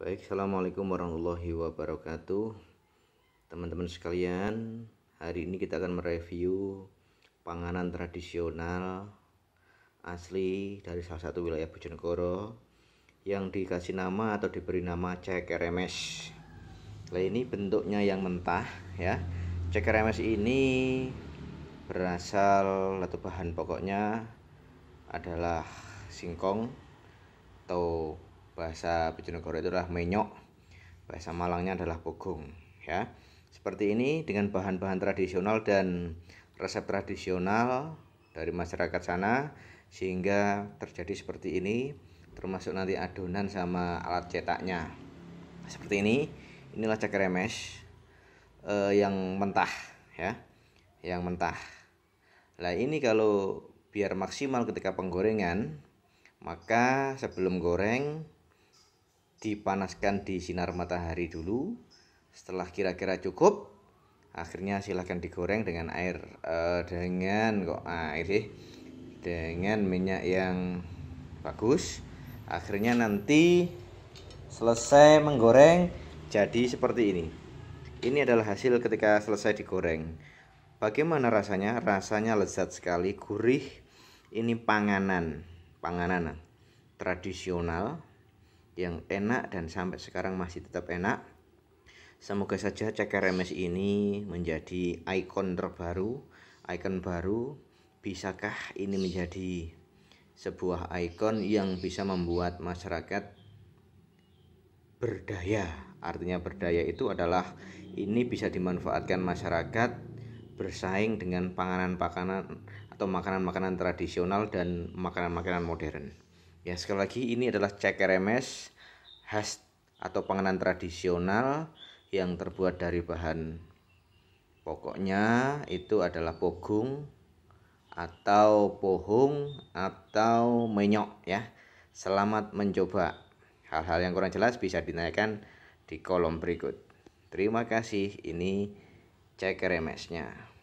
Baik, Assalamualaikum warahmatullahi wabarakatuh Teman-teman sekalian Hari ini kita akan mereview Panganan tradisional Asli dari salah satu wilayah Bojonegoro Yang dikasih nama atau diberi nama cek Nah ini bentuknya yang mentah ya Cek ini Berasal atau bahan pokoknya Adalah singkong Atau bahasa Bojonegoro itu adalah menyok bahasa Malangnya adalah pogong ya seperti ini dengan bahan-bahan tradisional dan resep tradisional dari masyarakat sana sehingga terjadi seperti ini termasuk nanti adonan sama alat cetaknya seperti ini inilah cakremes remes eh, yang mentah ya yang mentah nah ini kalau biar maksimal ketika penggorengan maka sebelum goreng dipanaskan di sinar matahari dulu. Setelah kira-kira cukup, akhirnya silahkan digoreng dengan air uh, dengan kok air sih dengan minyak yang bagus. Akhirnya nanti selesai menggoreng jadi seperti ini. Ini adalah hasil ketika selesai digoreng. Bagaimana rasanya? Rasanya lezat sekali, gurih. Ini panganan, panganan tradisional yang enak dan sampai sekarang masih tetap enak. Semoga saja CKRMS ini menjadi ikon terbaru, ikon baru. Bisakah ini menjadi sebuah ikon yang bisa membuat masyarakat berdaya? Artinya berdaya itu adalah ini bisa dimanfaatkan masyarakat bersaing dengan panganan-panganan atau makanan-makanan tradisional dan makanan-makanan modern. Ya sekali lagi ini adalah cek RMS khas atau pengenan tradisional yang terbuat dari bahan pokoknya itu adalah pogung atau pohung atau menyok ya. Selamat mencoba. Hal-hal yang kurang jelas bisa ditanyakan di kolom berikut. Terima kasih, ini cek RMS-nya.